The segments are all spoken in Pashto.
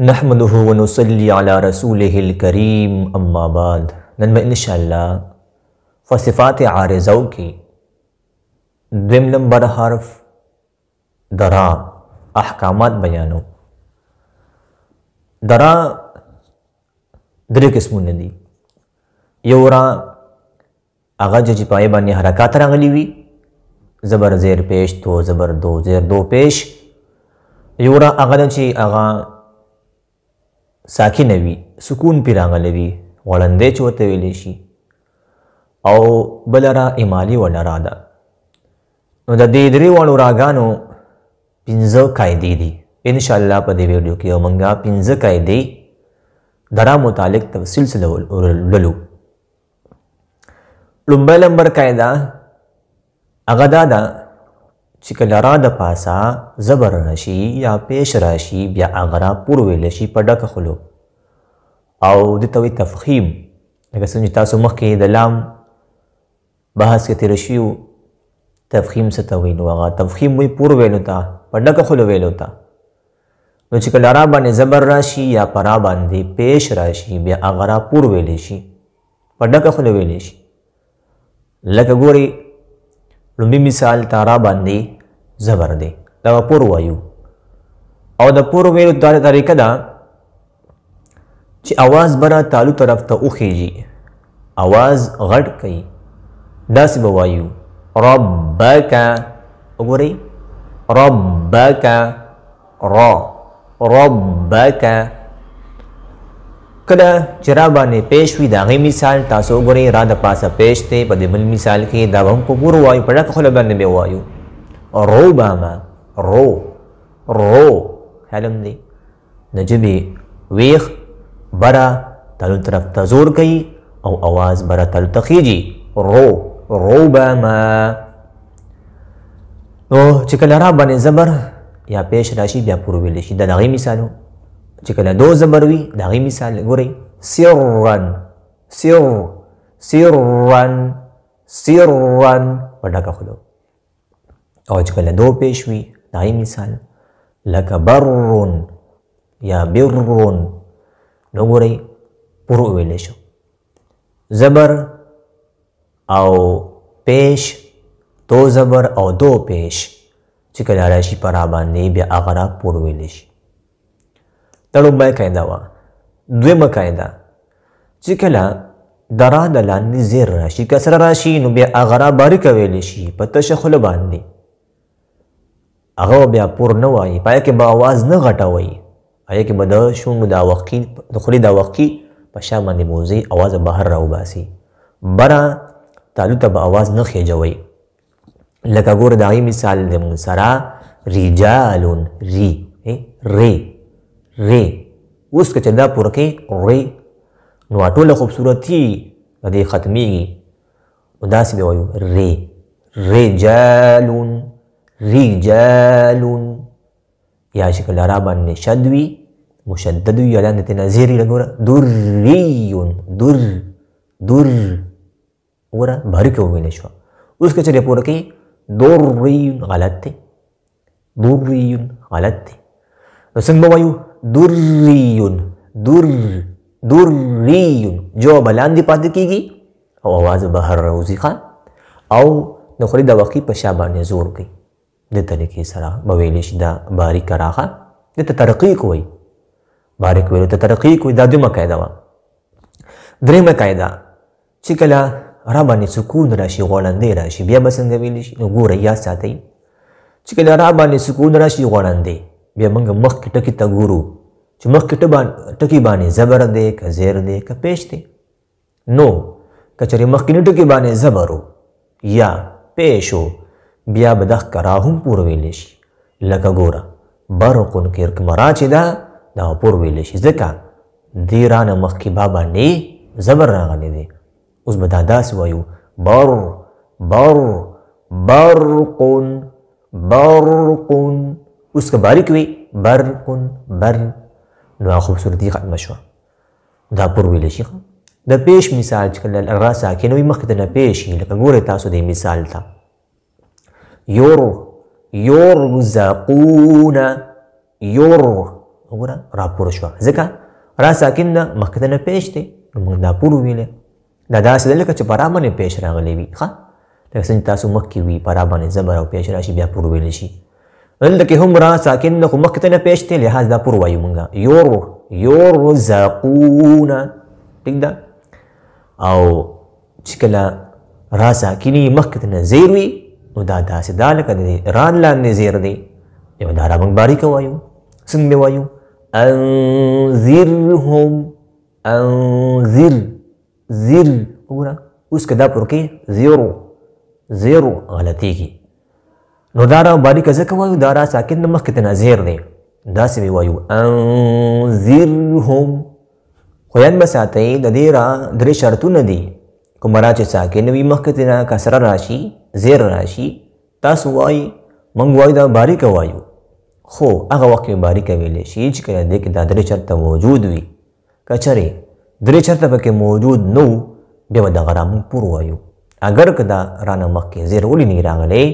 نحمده ونصلي على رسوله الكريم اما بعد نن به ان شاء الله فصفات عارضو کې دویم نمبر حرف درا احکامات بیانو درا درې قسمونه دي یو را هغه چې پای باندې حرکات راغلي وي زبر زیر پیش تو زبر دو زیر دو پیش یو را هغه چې هغه ساکن وي سکون پی راغلی وي غړندې چې ورته ویلی شي او بله را امالي وړه را ده نو د دې درې واړو راګانو پنځه قاعدې دي انشاءالله په دې ویډیو کې موږ پنځه قاعدې درا متعلق تفصیل سره ولولو لومبی نمبر قاعده هغه دا ده چې کله را د پاسا زبر راشي یا پیش راشي بیا اغرا پور ویل شي په ډک خلو او د توي تفخیم لکه څنګه تاسو مخکې د لام بحث کې تیر شیو تفخیم څه ته ویل واغه تفخیم وی پور ویل تا په ډک خلو ویل تا نو چې کله را باندې زبر راشي یا پرا باندې پیش راشي بیا اغرا پور ویل شي په ډک خلو ویل شي لکه ګوري لومبي مثال تارا باندې زبر دی دا به پور وایو او د پور ویلو طریقه ده چې اواز برا تالو طرف ته تا وخیږي اواز غټ کوي داسې به وایو ربک وګورئ ربک را ربک کله چې را باندې پیش وي د هغې مثال تاسو وګورئ را د پاسه پیش دی په دې بل مثال کې دا به هم په پور وایو په ډکه خوله باندې به وایو ربما رو رو حلم دی د جبې ویخ برا تلو طرف ته زور کوي او اواز برا تلو ته خیږي رو ربما نو چې کله را باندې زبر یا پیش راشي بیا پورو ویل شي د هغې مثالو چې کله دو زبر وي د هغې مثال ګورئ سرن سر سرن سرن په ډکه خوله او چې کله دو پیش وي دای مثال لکه برون یا برون نو ګورئ پر ویل شو زبر او پیش تو زبر او دو پیش چې کله راشي پر باندې بیا هغه را پر ویل شي دا لومبای قاعده وه دویمه قاعده چې کله درا د لاندې زیر راشي کسره راشي نو بیا هغه را باریکه ویل شي په تشه خوله باندې هغه بیا پور نه وایي پای کې به आवाज نه غټوي پای کې به د شونګ دا وقی د خوري دا وقی په شا باندې موزي आवाज بهر راو باسي برا تالو ته به आवाज نه خېجوي لکه ګور دای مثال د مون سرا رجالون ری ری ری اوس که چې دا پور کې ری نو ټوله خوبصورتي د دې ختمي دا سې وایو ری رجالون رجالون یا شکل را باندې شد وی مشدد وی یلان ته نظیر لګور دریون در در وګوره بھر کې وویل شو اوس کې چې پوره کې دوریون غلط دی دوریون غلط دی نو څنګه وایو دوریون دور دوریون جو بلان دی پاتې کیږي او आवाज بهر روزي خان او د خوري د واقع په شابه نزور کوي د طریقې سره به ویلې شي دا باریک راخه د ته ترقیق وي باریک ویلو ته ترقیق وي دا دومره قاعده وه درېمه قاعده چې کله را باندې سکون راشي غوړندې راشي بیا به څنګه ویلی شي نو ګوره یا ساتئ چې کله را باندې سکون راشي غوړندې بیا موږ مخکې ټکي ته ګورو چې مخکې ټکي باندې زبر دی که زیر دی که پیش دی نو که چېرې مخکې ټکي باندې زبر یا پیش و بیا به دا ښکاره هم پور ویلی شي لکه ګوره برقون کرکمرا چې ده دا پور ویلی شي ځکه دی رانه مخکې با باندې زبر راغلی دی اوس به دا داسې وایو بر بر برقون برقون اوس که باریک وي برقون بر نو هغه خوبصورتي ختمه شوه دا پور ویلی شي د پیش مثال چې کله را ساکن وي مخکې د نه پیش لکه ګورئ تاسو د مثال ته تا. Yur, yurzقون یور وګوره را پوره شو ځکه را ساکن ده مخکې ته نه پېښ دی نو موږ دا پوره ویلې دا داسې ده لکه چې په را باندې پېښ راغلی وي ښه لکه څنګه تاسو مخکې وي په را باندې زبر او پېښ راشي بیا پوره ویلی شي دلته کې هم را ساکن ده خو مخکې ته نه پېښ دی لحاظ دا پوره وایو موږ یور یورزقون ټیک ده او چې کله را ساکني مخکې ته نه زیر وي نو دا داسې دا لکه د ران لاندې زیر دی یو دا را موږ باریکه وایو سند مې وایو انذرهم انذر زر وګوره اوس که دا پر کې زیرو زیرو غلطیږي نو دا را باریکه ځکه وایو دا را ساکن نه مخکې ته زیر دی داسې مې وایو انذرهم خو یاد به ساتئ د دې را درې شرطونه دي کوم را چې ساکن وي مخکې ته کسره راشي زیر راشي تاسو وایي موږ وایو دا باریکه وایو خو هغه وخت کې باریکه ویلی شي چې کله دې کې دا درې چرته موجود وي که چېرې درې چرته پکې موجود نه وو بیا به دغه رامنګپور وایو اگر که دا رانه مخکې زیر ولې نه راغلی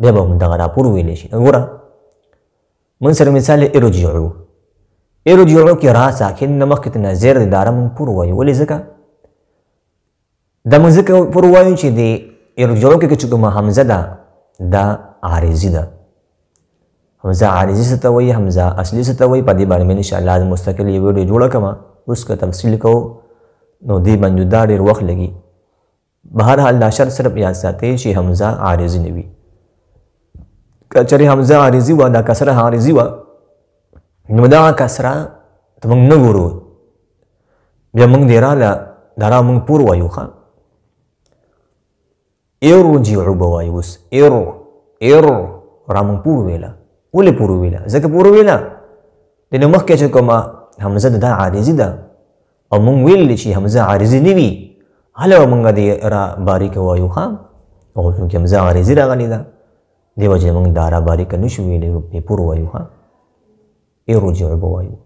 بیا به موږ دغه راپور ویلی شي ګوره من سره مثال ارجعو ارجعو کې را ساکن نه مخکې نه زیر د دارمنګپور وایو ولې ځکه د مزګه پر وایو چې دی یعنی جوړو کې چې کومه حمزه ده دا عارضی ده حمزه عارضی څه ته وایي حمزه اصلي څه ته وایي په دې باندې مې ان شاء الله مستقل یو ویډیو جوړه کما اوس کا تفصیل کو نو دې باندې دا ډېر وخت لګي بهر حال دا شر صرف یاد ساتي چې حمزه عارضی نه وي کچره حمزه عارضی و دا کسره عارضی و نو دا کسره ته موږ نه ګورو بیا موږ دې رااله دا را موږ پور وایو ښه ارجعو بوای اوس ار ار را مونږ پور ویله ولې پور ویله ځکه پور ویله د نه مخکې چې کومه حمزه د دا عارضي ده او مونږ ویل چې حمزه عارضي نه وي هله مونږ د را باریک وایو ها او چې حمزه عارضي راغلې ده دیو چې موږ دارا باریک نشو ویلې په پور وایو ها ارجع بوایو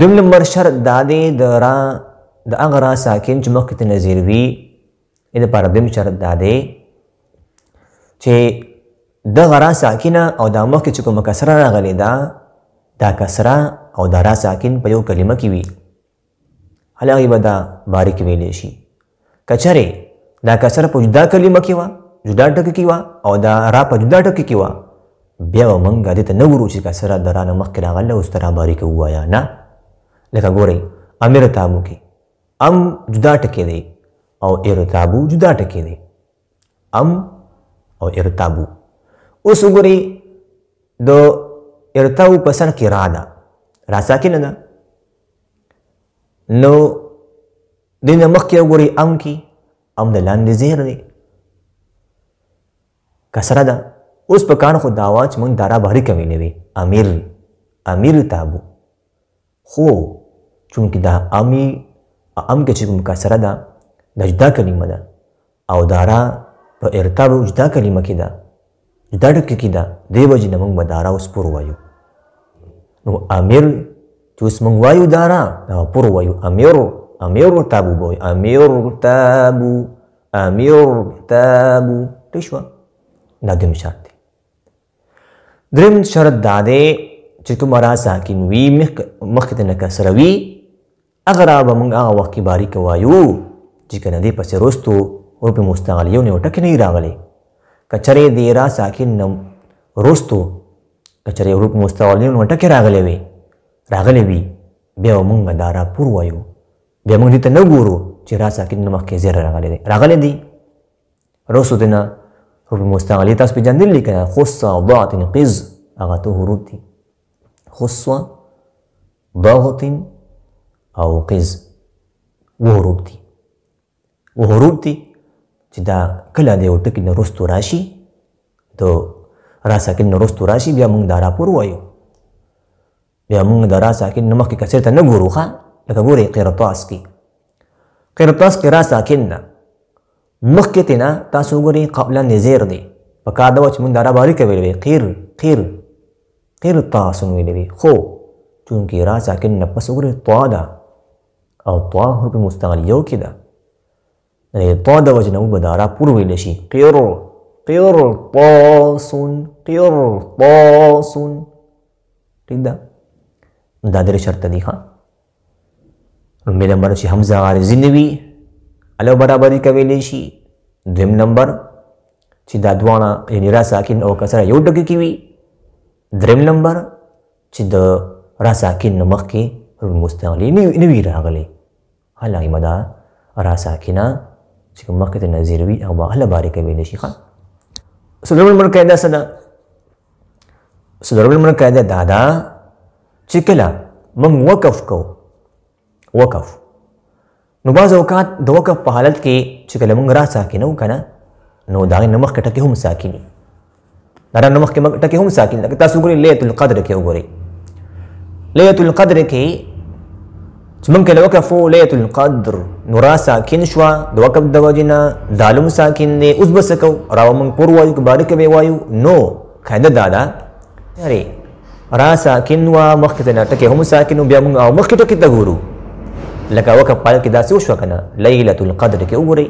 دوم نمبر شرط دا دی د را د هغه را ساکن چې مخکې ته نظیر وي د لپاره دویم شرط دا دی چې د غرا ساکنه او د مخکې چې کومه کسره راغلې ده دا کسره او د را ساکن په یو کلمه کې وي هلغې به دا باریک ویلی شي کچرې دا کسره په جدا کلمه کې وه جدا ټکه کې وه او دا را په جدا ټکه کې وه بیا به مونږ دې ته نه ورو چې کسره د رانه مخکې راغله اوس ته راباري کوو یا نه لکه ګورئ امیر تابو کې ام جدا ټکې دی او ارتابو جدا ټکي دي ام او ارتابو اوس وګورئ د ارتاو په سر کې را ده را ساکنه ده نو دې نه مخکې وګورئ ام کې ام د لاندې زیر دی کسره ده اوس په کان خو دا واچ مونږ دارا بهري کوي نه وي امیر امیر تابو خو چونکې دا امی ام کې چې کوم کسره ده دا جدا کلمه ده او دارا په ارتاب جدا کلمه کې ده جدا ټکی کې ده دیو جن موږ به دارا اوس پور وایو نو امیر چې اوس موږ وایو دارا دا پور وایو امیرو امیرو تابو بوي امیرو تابو امیرو تابو تشوا دا دیم شرط دی دریم شرط دا دی چې کوم را ساکن وي مخ مخ ته نه کسروي اگر را به موږ هغه وخت کې باریک وایو چې کنه دې پسې رستو حروف مستعلیه نه ټکی نه راغلي کچره دې را ساکن نم رستو کچره حروف مستعلیه نه ټکی راغلي وي راغلي وي بیا موږ دا را پور وایو بیا موږ دې ته نه ګورو چې را ساکن نم کې زیر راغلي دي راغلي دي رستو دې نه حروف مستعلیه تاسو پیژندل لیکنه خصا ضاعت قز هغه ته حروف دي خصا ضاغط او قز وهروب دي او حروف دي چې دا کله د یو ټکي نه رستو راشي د را ساکن نه رستو راشي بیا موږ دا راپور وایو بیا موږ د را ساکن نه مخکې کثیر ته نه ګورو ښه لکه ګورئ قیرطاس کې قیرطاس کې را ساکن نه مخکې ته نه تاسو ګورئ قبله نظیر دی په کار ده چې موږ دا را باریکه ویلې وی قیر قیر قیرطاس ویلې وی خو چونکې را ساکن نه پس ګورئ طا ده او طا حروف مستغل یو کې ده طا د وجه نه وبداره پور ویل شي قیر قیر طاسون قیر طاسون ٹھیک ده دا درې شرط دي ښا لومړی نمبر چې حمزه عارضی نه وي الو برابري کوي شي دویم نمبر چې دا دوانه یعنی را ساکن او کسره یو ډګي کی وي دریم نمبر چې د را ساکن نمخ کې مستغلی نه وی راغلی حالا مدا را ساکنه چې کوم مخکې ته نظیر وي هغه هله بارې کوي نه شي ښه څلورم نمبر قاعده څه ده څلورم نمبر قاعده دا ده چې کله موږ وقف کوو وقف نو بعض اوقات د وقف په حالت کې چې کله موږ را ساکن وو کنه نو دا نمخ کټه کې هم ساکني دا نمخ کې مګ ټکه هم ساکن تاسو ګورئ لیت القدر کې وګورئ لیت القدر کې چې موږ کله وقفو ليله القدر نو را ساکن شو د وقف د وجنه دالم ساکن دی اوس بس کو را موږ پور وایو کبارک به وایو نو کنده دادا اره را ساکن وا مخکې ته ټکه هم ساکن بیا موږ او مخکې ټکه ته ګورو لکه وقف پال کې داسې وشو کنه ليله القدر کې وګوري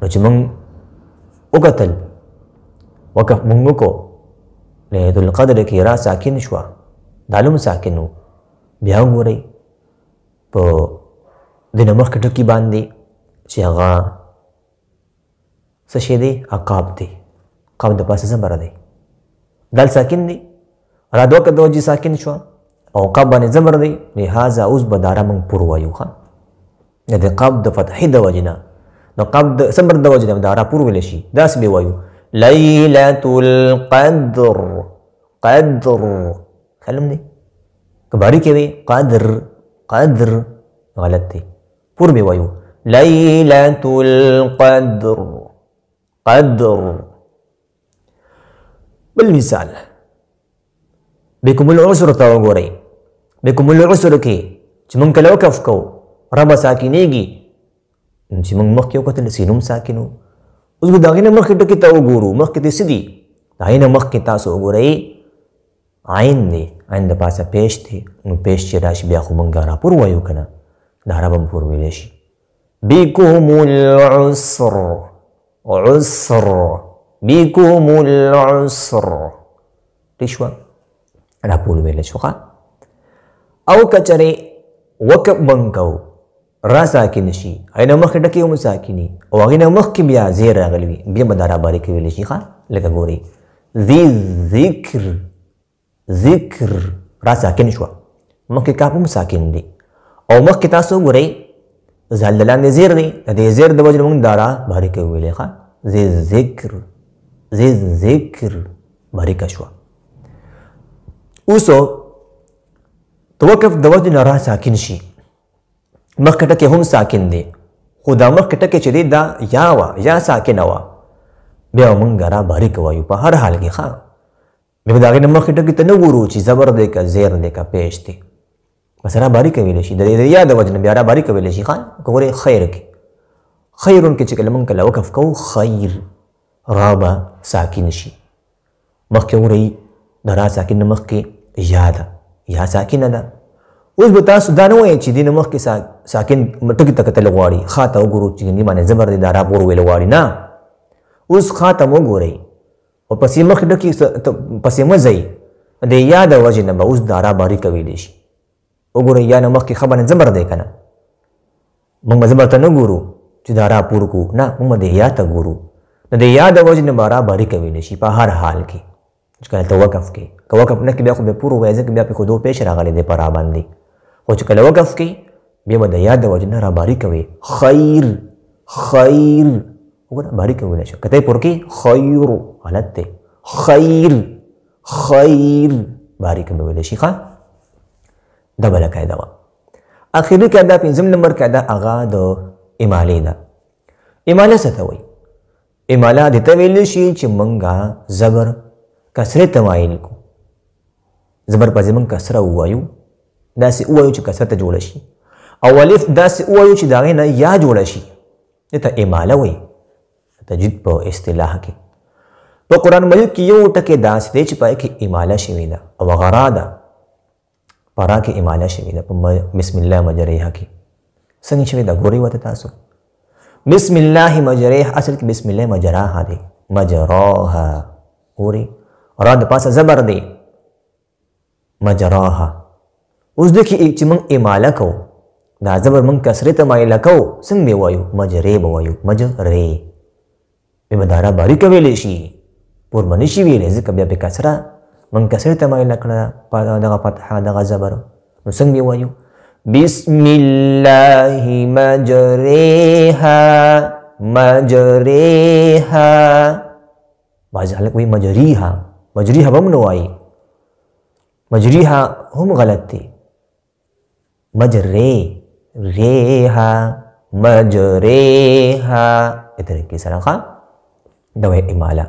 نو چې موږ وکتل وقف موږ کو ليله القدر کې را ساکن شو دالم ساکن وو بیا وګورئ په د نمخ ټکی باندې چې هغه څه شی دی عقاب دی قاب د پاسه زبر دی دل ساکن دی را دوه کدو جی ساکن شو او قاب باندې زبر دی لہذا اوس به داره مونږ پور وایو ښه د قاب د فتحې د وجنا نو قاب د صبر د وجنا داره پور ویل شي داسې به وایو ليلة القدر قدر خلم دی کباری کې وی قدر قدر غلطتي تھی پور میں وایو القدر قدر بالمثال بكم العسر توغوري بكم العسر كي چمن کلو كفكو ربا ساكينيجي ساکینیگی چمن مخ کیو کتل سینم ساکینو اوس داغینه مخ ټکی تا وګورو مخ کې دې تاسو وګورئ عین دی ان د پاسه پیش دی نو پیش چې راشي بیا خو مونږ راپور وایو کنه دا را به پور ویلی شي بیکهم العسر عسر بیکهم العسر تشوا راپور ویلی شو او کچره وک بنکو را ساکن شي اینه مخکې ډکې هم ساکني او هغې نه مخکې بیا زیر راغلی وي بیا به دا رابارې کولی شي ښه لکه ګورئ ذی ذکر ذکر را ساکن شو مخکې کاف هم ساکن دی او مخکې تاسو ګورئ زل د لاندې زیر دی د دې زیر د وجه موږ دارا باریک ویلې ښه زی ذکر زی ذکر باریک شو اوسو توقف د وجه نه را ساکن شي مخکې ټکی هم ساکن دی خو دا مخکې ټکی چې دی دا یا وا یا ساکن وا بیا موږ را باریک وایو په هر حال کې ښه یعنی دا غي نه مخکې ټکي ته نه ګورو چې زبر دی که زیر دی که پیش دی بس را باریک ویل شي د دې یاد وجنه بیا را باریک ویل شي خان ګوره خیر کې خیرون کې چې کلمون کله وقف کو خیر رابا ساکن شي مخکې ورې درا ساکن مخکې یاد یا ساکن ده اوس به تاسو دا نه وایئ چې دین مخ کې ساکن ټکی ته کتل غواړي خاطه وګورو چې دې باندې زبر دې دا را پور ویل غواړي نه اوس خاطه وګورئ او پسې مخ ډکی پسې مزه د یا د وجه نه به اوس دارا باری کوي دی شي وګورئ یا نه مخکې خبره زبر دی که نه موږ به زبر ته نه ګورو چې دارا پور کو نه موږ د یا ته ګورو نو د یا د وجه نه بارا باری کوي دی شي په هر حال کې چې کله ته وقف کې که وقف نه کې بیا خو بیا پور وایي ځکه بیا پې خودو پیش راغلی دی په را باندې خو چې کله وقف کې بیا به د یا د وجه نه راباري کوي خیر خیر وګوره باریک ویل شو کته پر کې خیر غلط دی خیر خیر باریک ویل شي ښا دا بل قاعده وا اخیری قاعده پنځم نمبر قاعده اغا د اماله ده اماله څه ته وایي اماله د ته ویل شي چې منګه زبر کسره تمایل کو زبر په ځمن کسره وایو داسې وایو چې کسره ته جوړ شي او الف داسې وایو چې داغه نه یا جوړ شي دته اماله وایي تجدید په اصطلاح کې په قران مجید کې یو ټکی داسې دی چې پای کې اماله شوی ده او غرا ده پرا کې اماله شوی ده په بسم الله مجریها کې څنګه شوی ده ګوري وته تاسو بسم الله مجریها اصل کې بسم الله مجراها دی مجراها ګوري را د پاسه زبر دی مجراها اوس د کې چې موږ اماله کوو دا زبر موږ کسره ته مایل کوو څنګه وایو مجری بوایو مجری به مداره باریکه ویلې شي پورمنې شي ویلې ځکه بیا په کسره منکسر تمایل کړه دغه فتحه دغه زبر نو څنګه وایو بسم الله مجریها مجریها بعض خلک وایي مجریها مجریها به هم نه وایي مجریها هم غلط دی مجری ریها مجریها اترکی سره خواه نوې اعماله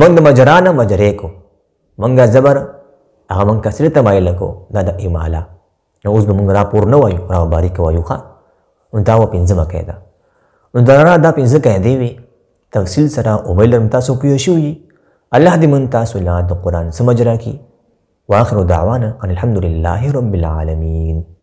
موږ د مجرانه مجرې کو موږ زبر هغه موږ کسره تمایل کو دا د اعماله نو اوس به موږ راپور نه وایو را باریک وایو ښا نو دا و پنځمه قاعده نو دا را دا پنځه قاعدې وي تفصیل سره امیل لرم تاسو پوه شوي الله دې من تاسو لا د قرآن سمجھ راکړي واخر دعوانا ان الحمد لله رب العالمين